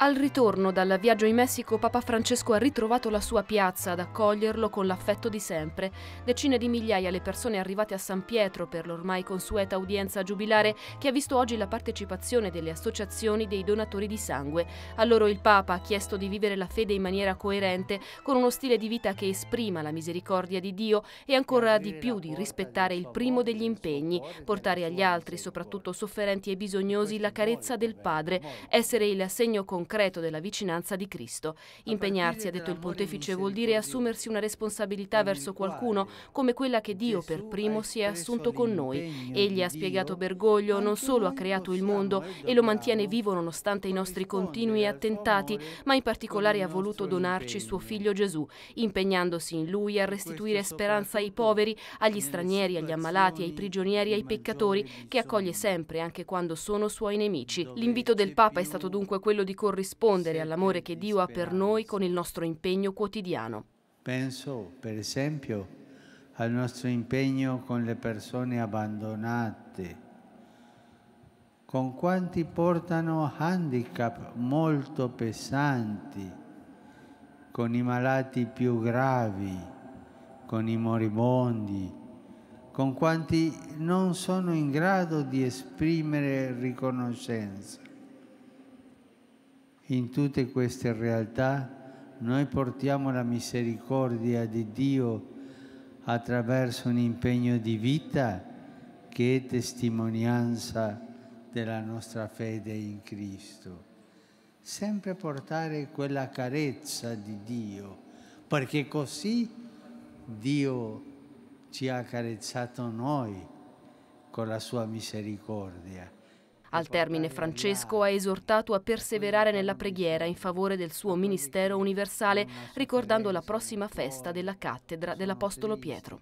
Al ritorno dal viaggio in Messico, Papa Francesco ha ritrovato la sua piazza ad accoglierlo con l'affetto di sempre. Decine di migliaia le persone arrivate a San Pietro per l'ormai consueta udienza giubilare che ha visto oggi la partecipazione delle associazioni dei donatori di sangue. A loro il Papa ha chiesto di vivere la fede in maniera coerente, con uno stile di vita che esprima la misericordia di Dio e ancora di più di rispettare il primo degli impegni, portare agli altri, soprattutto sofferenti e bisognosi, la carezza del Padre, essere il segno concreto concreto della vicinanza di Cristo. Impegnarsi, ha detto il pontefice, vuol dire assumersi una responsabilità verso qualcuno come quella che Dio per primo si è assunto con noi. Egli ha spiegato Bergoglio, non solo ha creato il mondo e lo mantiene vivo nonostante i nostri continui attentati, ma in particolare ha voluto donarci suo figlio Gesù, impegnandosi in lui a restituire speranza ai poveri, agli stranieri, agli ammalati, ai prigionieri, ai peccatori, che accoglie sempre anche quando sono suoi nemici. L'invito del Papa è stato dunque quello di correre corrispondere all'amore che Dio ha per noi con il nostro impegno quotidiano. Penso, per esempio, al nostro impegno con le persone abbandonate, con quanti portano handicap molto pesanti, con i malati più gravi, con i moribondi, con quanti non sono in grado di esprimere riconoscenza. In tutte queste realtà noi portiamo la misericordia di Dio attraverso un impegno di vita che è testimonianza della nostra fede in Cristo. Sempre portare quella carezza di Dio, perché così Dio ci ha carezzato noi con la sua misericordia al termine Francesco ha esortato a perseverare nella preghiera in favore del suo ministero universale, ricordando la prossima festa della cattedra dell'Apostolo Pietro.